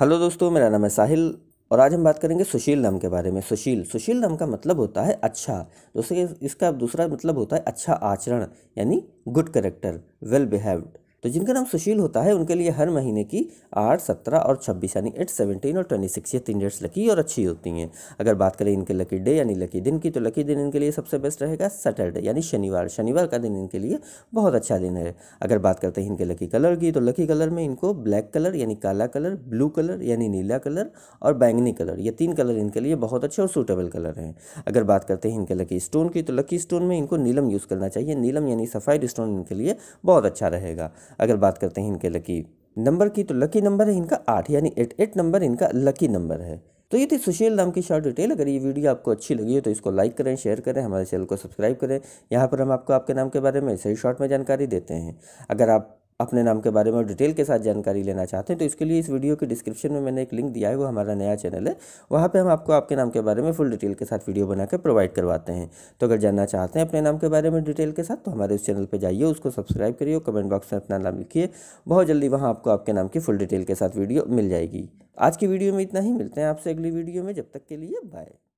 hello दोस्तों मेरा नाम है साहिल और आज हम बात करेंगे सुशील नाम के बारे में सुशील सुशील नाम का मतलब होता है अच्छा दूसरे इसका दूसरा मतलब होता है अच्छा आचरण यानी गुड करेक्टर वेल बिहेव्ड तो जिनका नाम सुशील होता है उनके लिए हर महीने की आठ सत्रह और छब्बीस यानी एट सेवनटीन और ट्वेंटी सिक्स ये तीन डेट्स लकी और अच्छी होती हैं अगर बात करें इनके लकी डे यानी लकी दिन की तो लकी दिन इनके लिए सबसे बेस्ट रहेगा सैटरडे यानी शनिवार शनिवार का दिन इनके लिए बहुत अच्छा दिन है अगर बात करते हैं इनके लकी कलर की तो लकी कलर में इनको ब्लैक कलर यानी काला कलर ब्लू कलर यानी नीला कलर और बैंगनी कलर ये तीन कलर इनके लिए बहुत अच्छे और सूटेबल कलर हैं अगर बात करते हैं इनके लकी स्टोन की तो लकी स्टोन में इनको नीलम यूज़ करना चाहिए नीलम यानी सफ़ाइड स्टोन इनके लिए बहुत अच्छा रहेगा अगर बात करते हैं इनके लकी नंबर की तो लकी नंबर है इनका आठ यानी एट एट नंबर इनका लकी नंबर है तो ये थी सुशील नाम की शॉर्ट डिटेल अगर ये वीडियो आपको अच्छी लगी हो तो इसको लाइक करें शेयर करें हमारे चैनल को सब्सक्राइब करें यहाँ पर हम आपको आपके नाम के बारे में सही शॉर्ट में जानकारी देते हैं अगर आप अपने नाम के बारे में डिटेल के साथ जानकारी लेना चाहते हैं तो इसके लिए इस वीडियो के डिस्क्रिप्शन में मैंने एक लिंक दिया है वो हमारा नया चैनल है वहाँ पे हम आपको आपके नाम के बारे में फुल डिटेल के साथ वीडियो बनाकर प्रोवाइड करवाते हैं तो अगर जानना चाहते हैं अपने नाम के बारे में डिटेल के साथ तो हमारे उस चैनल पर जाइए उसको सब्सक्राइब करिए कमेंट बॉक्स में अपना नाम लिखिए बहुत जल्दी वहाँ आपको आपके नाम की फुल डिटेल के साथ वीडियो मिल जाएगी आज की वीडियो में इतना ही मिलते हैं आपसे अगली वीडियो में जब तक के लिए बाय